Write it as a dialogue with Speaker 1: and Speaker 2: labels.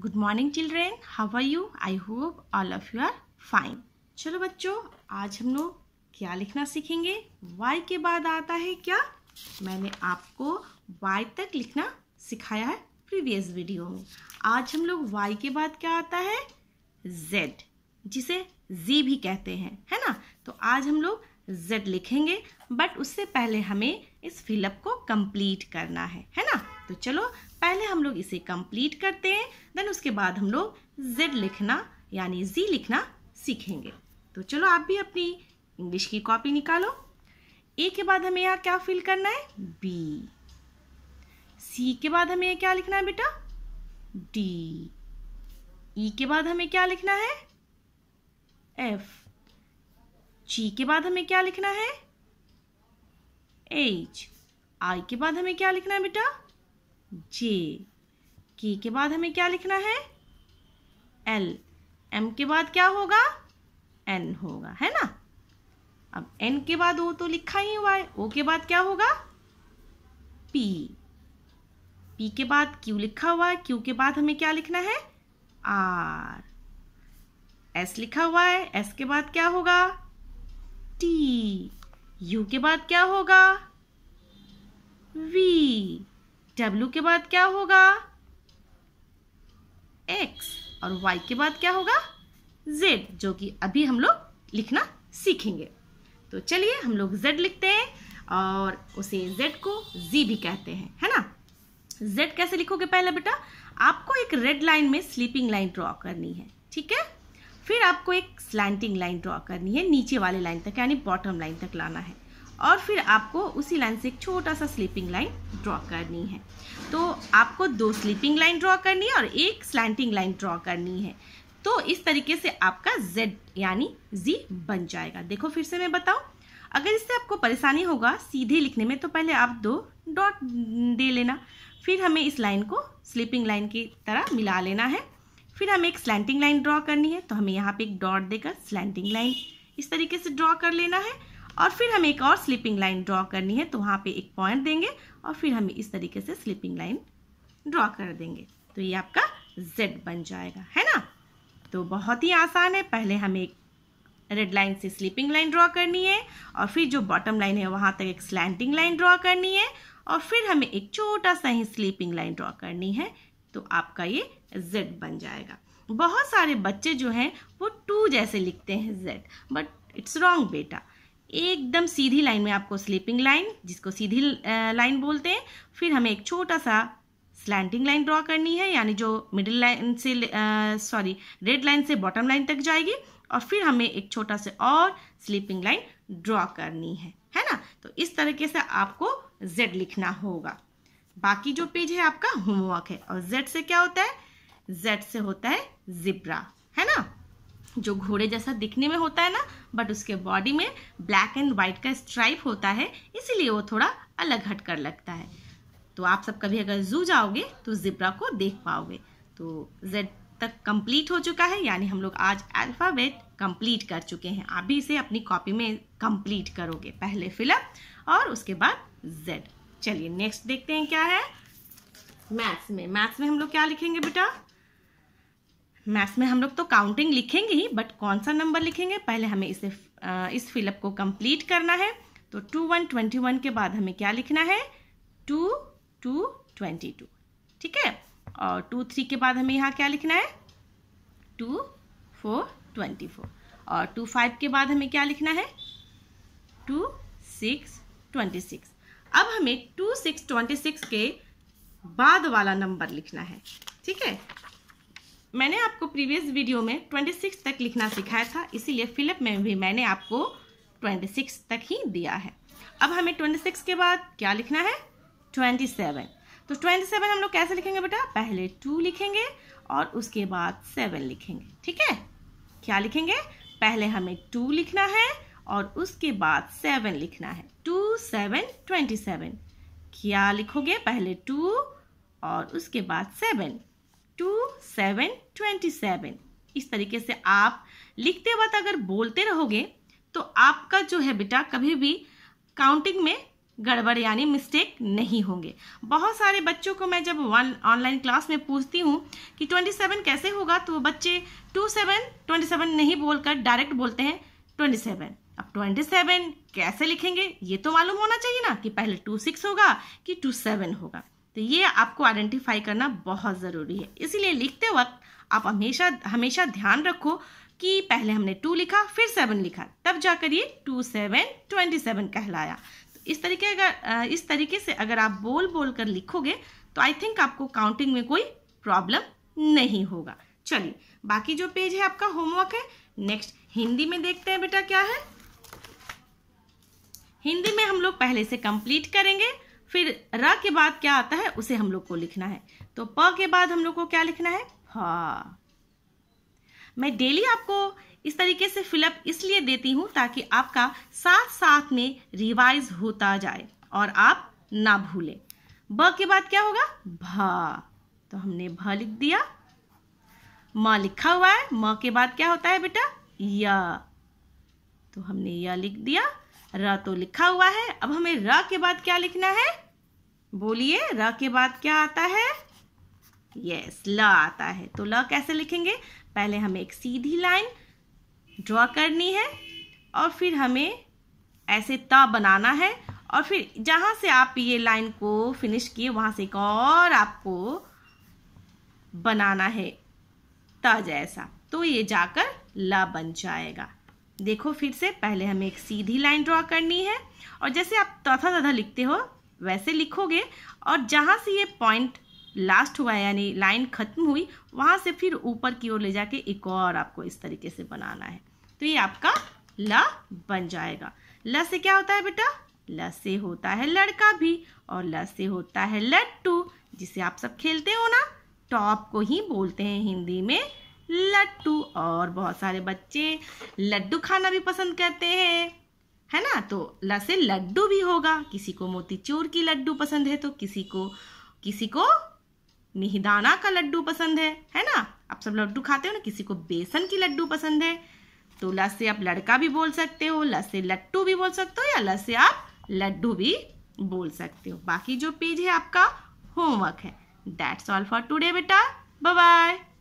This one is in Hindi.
Speaker 1: good morning children how are you I hope all of you are fine चलो बच्चों आज हम लोग क्या लिखना सीखेंगे वाई के बाद आता है क्या मैंने आपको वाई तक लिखना सिखाया है प्रीवियस वीडियो में आज हम लोग वाई के बाद क्या आता है जेड जिसे जी भी कहते हैं है ना तो आज हम लोग जेड लिखेंगे बट उससे पहले हमें इस फिलअप को कंप्लीट करना है है ना तो चलो पहले हम लोग इसे कंप्लीट करते हैं देन उसके बाद हम लोग जेड लिखना यानी जी लिखना सीखेंगे तो चलो आप भी अपनी इंग्लिश की कॉपी निकालो ए के बाद हमें यहाँ क्या फिल करना है बी सी e के बाद हमें क्या लिखना है बेटा डी ई e के बाद हमें क्या लिखना है एफ जी के बाद हमें क्या लिखना है एच आई के बाद हमें क्या लिखना है बेटा जे की के बाद हमें क्या लिखना है एल एम के बाद क्या होगा एन होगा है ना अब एन के बाद ओ तो लिखा ही हुआ है ओ के बाद क्या होगा पी पी के बाद क्यू लिखा हुआ है क्यू के बाद हमें क्या लिखना है आर एस लिखा हुआ है एस के बाद क्या होगा टी यू के बाद क्या होगा वी डब्ल्यू के बाद क्या होगा एक्स और वाई के बाद क्या होगा जेड जो कि अभी हम लोग लिखना सीखेंगे तो चलिए हम लोग जेड लिखते हैं और उसे जेड को जी भी कहते हैं है ना जेड कैसे लिखोगे पहले बेटा आपको एक रेड लाइन में स्लीपिंग लाइन ड्रॉ करनी है ठीक है फिर आपको एक स्लैंटिंग लाइन ड्रॉ करनी है नीचे वाले लाइन तक यानी बॉटम लाइन तक लाना है और फिर आपको उसी लाइन से एक छोटा सा स्लीपिंग लाइन ड्रॉ करनी है तो आपको दो स्लीपिंग लाइन ड्रॉ करनी है और एक स्लैंटिंग लाइन ड्रॉ करनी है तो इस तरीके से आपका जेड यानी जी बन जाएगा देखो फिर से मैं बताऊं अगर इससे आपको परेशानी होगा सीधे लिखने में तो पहले आप दो डॉट दे लेना फिर हमें इस लाइन को स्लीपिंग लाइन की तरह मिला लेना है फिर हमें एक स्लैंटिंग लाइन ड्रॉ करनी है तो हमें यहाँ पे एक डॉट देकर स्लैंटिंग लाइन इस तरीके से ड्रॉ कर लेना है और फिर हमें एक और स्लीपिंग लाइन ड्रॉ करनी है तो वहाँ पे एक पॉइंट देंगे और फिर हमें इस तरीके से स्लीपिंग लाइन ड्रॉ कर देंगे तो ये आपका जेड बन जाएगा है ना तो बहुत ही आसान है पहले हमें एक रेड लाइन से स्लीपिंग लाइन ड्रॉ करनी है और फिर जो बॉटम लाइन है वहाँ तक एक स्लैंटिंग लाइन ड्रॉ करनी है और फिर हमें एक छोटा सा ही स्लीपिंग लाइन ड्रॉ करनी है तो आपका ये जेड बन जाएगा बहुत सारे बच्चे जो हैं वो टू जैसे लिखते हैं जेड बट इट्स रॉन्ग बेटा एकदम सीधी लाइन में आपको स्लीपिंग लाइन जिसको सीधी लाइन बोलते हैं फिर हमें एक छोटा सा स्लैंटिंग लाइन ड्रॉ करनी है यानी जो मिडिल लाइन से सॉरी रेड लाइन से बॉटम लाइन तक जाएगी और फिर हमें एक छोटा सा और स्लीपिंग लाइन ड्रॉ करनी है है ना तो इस तरीके से आपको जेड लिखना होगा बाकी जो पेज है आपका होमवर्क है और जेड से क्या होता है जेड से होता है जिब्रा जो घोड़े जैसा दिखने में होता है ना बट उसके बॉडी में ब्लैक एंड वाइट का स्ट्राइप होता है इसीलिए वो थोड़ा अलग हटकर लगता है तो आप सब कभी अगर जू जाओगे तो जिब्रा को देख पाओगे तो जेड तक कंप्लीट हो चुका है यानी हम लोग आज अल्फ़ाबेट कंप्लीट कर चुके हैं आप भी इसे अपनी कॉपी में कंप्लीट करोगे पहले फिलअप और उसके बाद जेड चलिए नेक्स्ट देखते हैं क्या है मैथ्स में मैथ्स में हम लोग क्या लिखेंगे बेटा मैथ्स में हम लोग तो काउंटिंग लिखेंगे ही बट कौन सा नंबर लिखेंगे पहले हमें इसे इस फिलअप को कंप्लीट करना है तो टू वन ट्वेंटी वन के बाद हमें क्या लिखना है टू टू ट्वेंटी टू ठीक है और टू थ्री के बाद हमें यहाँ क्या लिखना है टू फोर ट्वेंटी फोर और टू फाइव के बाद हमें क्या लिखना है टू सिक्स ट्वेंटी सिक्स अब हमें टू सिक्स ट्वेंटी सिक्स के बाद वाला नंबर लिखना है ठीक है मैंने आपको प्रीवियस वीडियो में 26 तक लिखना सिखाया था इसीलिए फिलअप में भी मैंने आपको 26 तक ही दिया है अब हमें 26 के बाद क्या लिखना है 27 तो 27 हम लोग कैसे लिखेंगे बेटा पहले टू लिखेंगे और उसके बाद सेवन लिखेंगे ठीक है क्या लिखेंगे पहले हमें टू लिखना है और उसके बाद सेवन लिखना है टू सेवन ट्वेंटी सेवन क्या लिखोगे पहले टू और उसके बाद seven two seven twenty seven इस तरीके से आप लिखते वक्त अगर बोलते रहोगे तो आपका जो है बेटा कभी भी काउंटिंग में गड़बड़ यानी मिस्टेक नहीं होंगे बहुत सारे बच्चों को मैं जब वन ऑनलाइन क्लास में पूछती हूँ कि 27 कैसे होगा तो बच्चे 27 27 नहीं बोलकर डायरेक्ट बोलते हैं 27 अब 27 कैसे लिखेंगे ये तो मालूम होना चाहिए ना कि पहले 26 होगा कि 27 होगा तो ये आपको आइडेंटिफाई करना बहुत ज़रूरी है इसीलिए लिखते वक्त आप हमेशा हमेशा ध्यान रखो कि पहले हमने टू लिखा फिर सेवन लिखा तब जाकर ये टू सेवन ट्वेंटी सेवन कहलाया तो इस तरीके अगर इस तरीके से अगर आप बोल बोल कर लिखोगे तो आई थिंक आपको काउंटिंग में कोई प्रॉब्लम नहीं होगा चलिए बाकी जो पेज है आपका होमवर्क है नेक्स्ट हिंदी में देखते हैं बेटा क्या है हिंदी में हम लोग पहले से कंप्लीट करेंगे फिर र के बाद क्या आता है उसे हम लोग को लिखना है तो प के बाद हम लोग को क्या लिखना है हा मैं डेली आपको इस तरीके से फिलअप इसलिए देती हूं ताकि आपका साथ साथ में रिवाइज होता जाए और आप ना भूलें ब के बाद क्या होगा भ तो हमने भ लिख दिया म लिखा हुआ है म के बाद क्या होता है बेटा य तो हमने य लिख दिया र तो लिखा हुआ है अब हमें र के बाद क्या लिखना है बोलिए र के बाद क्या आता है यस ल आता है तो ल कैसे लिखेंगे पहले हमें एक सीधी लाइन ड्रॉ करनी है और फिर हमें ऐसे त बनाना है और फिर जहाँ से आप ये लाइन को फिनिश किए वहाँ से एक और आपको बनाना है त जैसा तो ये जाकर ल बन जाएगा देखो फिर से पहले हमें एक सीधी लाइन ड्रॉ करनी है और जैसे आप तथा तथा लिखते हो वैसे लिखोगे और जहाँ से ये पॉइंट लास्ट हुआ यानी लाइन खत्म हुई वहाँ से फिर ऊपर की ओर ले जाके एक और आपको इस तरीके से बनाना है तो ये आपका ल बन जाएगा ल से क्या होता है बेटा ल से होता है लड़का भी और ल से होता है लट्टू जिसे आप सब खेलते हो ना टॉप तो को ही बोलते हैं हिंदी में लड्डू और बहुत सारे बच्चे लड्डू खाना भी पसंद करते हैं है ना तो ल से लड्डू भी होगा किसी को मोतीचूर की लड्डू पसंद है तो किसी को किसी को मिहिदाना का लड्डू पसंद है है ना आप सब लड्डू खाते हो ना किसी को बेसन की लड्डू पसंद है तो ल से आप लड़का भी बोल सकते हो ल से लट्टू भी बोल सकते हो या ल से आप लड्डू भी बोल सकते हो बाकी जो पेज है आपका होमवर्क है दैट्स ऑल फॉर टुडे बेटा बाय